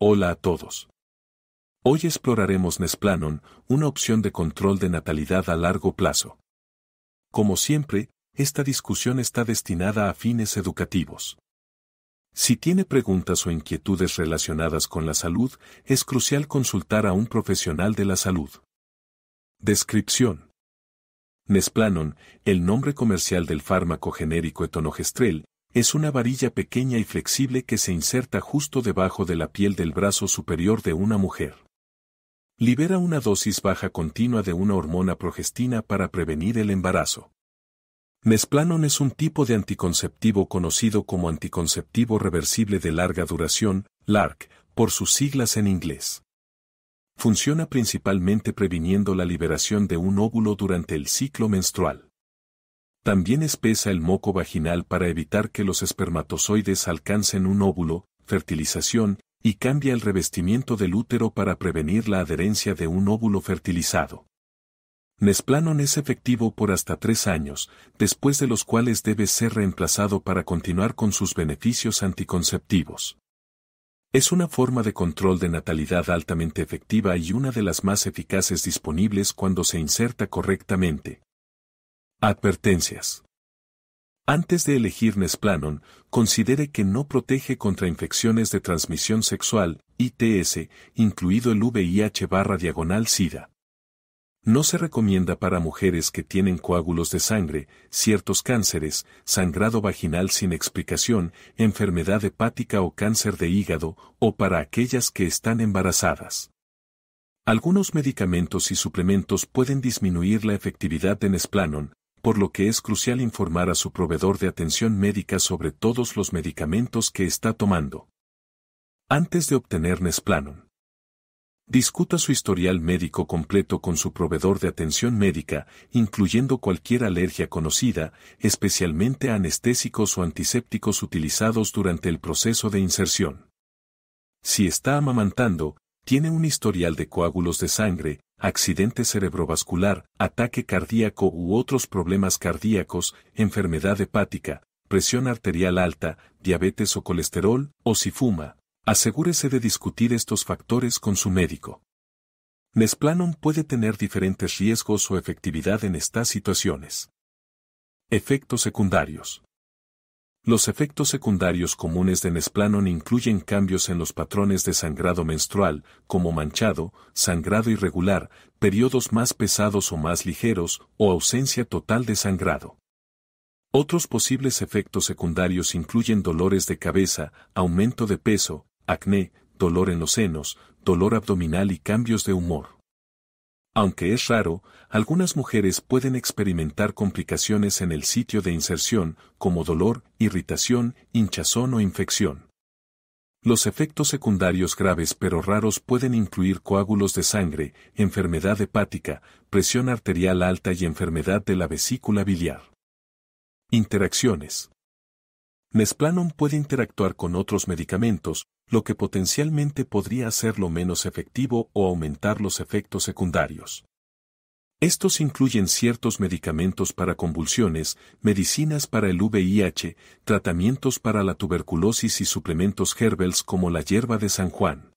Hola a todos. Hoy exploraremos Nesplanon, una opción de control de natalidad a largo plazo. Como siempre, esta discusión está destinada a fines educativos. Si tiene preguntas o inquietudes relacionadas con la salud, es crucial consultar a un profesional de la salud. Descripción. Nesplanon, el nombre comercial del fármaco genérico etonogestrel, es una varilla pequeña y flexible que se inserta justo debajo de la piel del brazo superior de una mujer. Libera una dosis baja continua de una hormona progestina para prevenir el embarazo. Nesplanon es un tipo de anticonceptivo conocido como anticonceptivo reversible de larga duración, LARC, por sus siglas en inglés. Funciona principalmente previniendo la liberación de un óvulo durante el ciclo menstrual. También espesa el moco vaginal para evitar que los espermatozoides alcancen un óvulo, fertilización, y cambia el revestimiento del útero para prevenir la adherencia de un óvulo fertilizado. Nesplanon es efectivo por hasta tres años, después de los cuales debe ser reemplazado para continuar con sus beneficios anticonceptivos. Es una forma de control de natalidad altamente efectiva y una de las más eficaces disponibles cuando se inserta correctamente, Advertencias. Antes de elegir Nesplanon, considere que no protege contra infecciones de transmisión sexual, ITS, incluido el VIH barra diagonal SIDA. No se recomienda para mujeres que tienen coágulos de sangre, ciertos cánceres, sangrado vaginal sin explicación, enfermedad hepática o cáncer de hígado, o para aquellas que están embarazadas. Algunos medicamentos y suplementos pueden disminuir la efectividad de Nesplanon, por lo que es crucial informar a su proveedor de atención médica sobre todos los medicamentos que está tomando. Antes de obtener Nesplanon, Discuta su historial médico completo con su proveedor de atención médica, incluyendo cualquier alergia conocida, especialmente anestésicos o antisépticos utilizados durante el proceso de inserción. Si está amamantando, tiene un historial de coágulos de sangre, accidente cerebrovascular, ataque cardíaco u otros problemas cardíacos, enfermedad hepática, presión arterial alta, diabetes o colesterol, o si fuma, asegúrese de discutir estos factores con su médico. Nesplanon puede tener diferentes riesgos o efectividad en estas situaciones. Efectos secundarios. Los efectos secundarios comunes de Nesplanon incluyen cambios en los patrones de sangrado menstrual, como manchado, sangrado irregular, periodos más pesados o más ligeros, o ausencia total de sangrado. Otros posibles efectos secundarios incluyen dolores de cabeza, aumento de peso, acné, dolor en los senos, dolor abdominal y cambios de humor. Aunque es raro, algunas mujeres pueden experimentar complicaciones en el sitio de inserción, como dolor, irritación, hinchazón o infección. Los efectos secundarios graves pero raros pueden incluir coágulos de sangre, enfermedad hepática, presión arterial alta y enfermedad de la vesícula biliar. Interacciones. Nesplanum puede interactuar con otros medicamentos, lo que potencialmente podría hacerlo menos efectivo o aumentar los efectos secundarios. Estos incluyen ciertos medicamentos para convulsiones, medicinas para el VIH, tratamientos para la tuberculosis y suplementos herbales como la hierba de San Juan.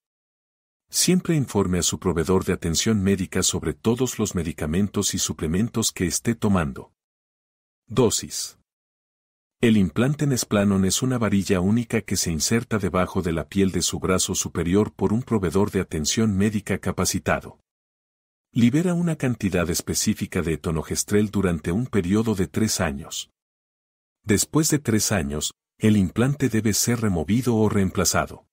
Siempre informe a su proveedor de atención médica sobre todos los medicamentos y suplementos que esté tomando. Dosis. El implante Nesplanon es una varilla única que se inserta debajo de la piel de su brazo superior por un proveedor de atención médica capacitado. Libera una cantidad específica de etonogestrel durante un periodo de tres años. Después de tres años, el implante debe ser removido o reemplazado.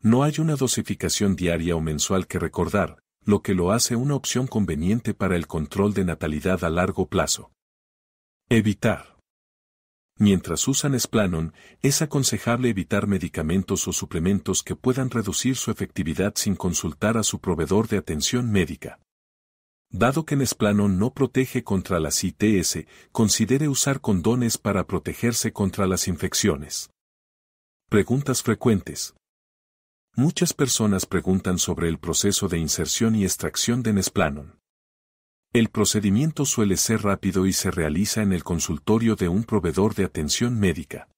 No hay una dosificación diaria o mensual que recordar, lo que lo hace una opción conveniente para el control de natalidad a largo plazo. Evitar. Mientras usan Nesplanon, es aconsejable evitar medicamentos o suplementos que puedan reducir su efectividad sin consultar a su proveedor de atención médica. Dado que Nesplanon no protege contra las ITS, considere usar condones para protegerse contra las infecciones. Preguntas frecuentes. Muchas personas preguntan sobre el proceso de inserción y extracción de Nesplanon. El procedimiento suele ser rápido y se realiza en el consultorio de un proveedor de atención médica.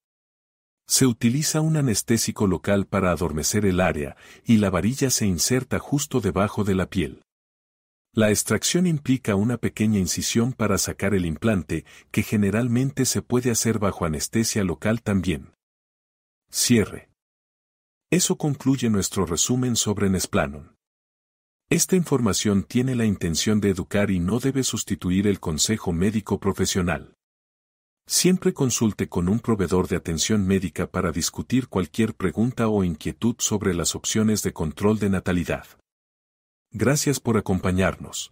Se utiliza un anestésico local para adormecer el área y la varilla se inserta justo debajo de la piel. La extracción implica una pequeña incisión para sacar el implante, que generalmente se puede hacer bajo anestesia local también. Cierre. Eso concluye nuestro resumen sobre Nesplanon. Esta información tiene la intención de educar y no debe sustituir el consejo médico profesional. Siempre consulte con un proveedor de atención médica para discutir cualquier pregunta o inquietud sobre las opciones de control de natalidad. Gracias por acompañarnos.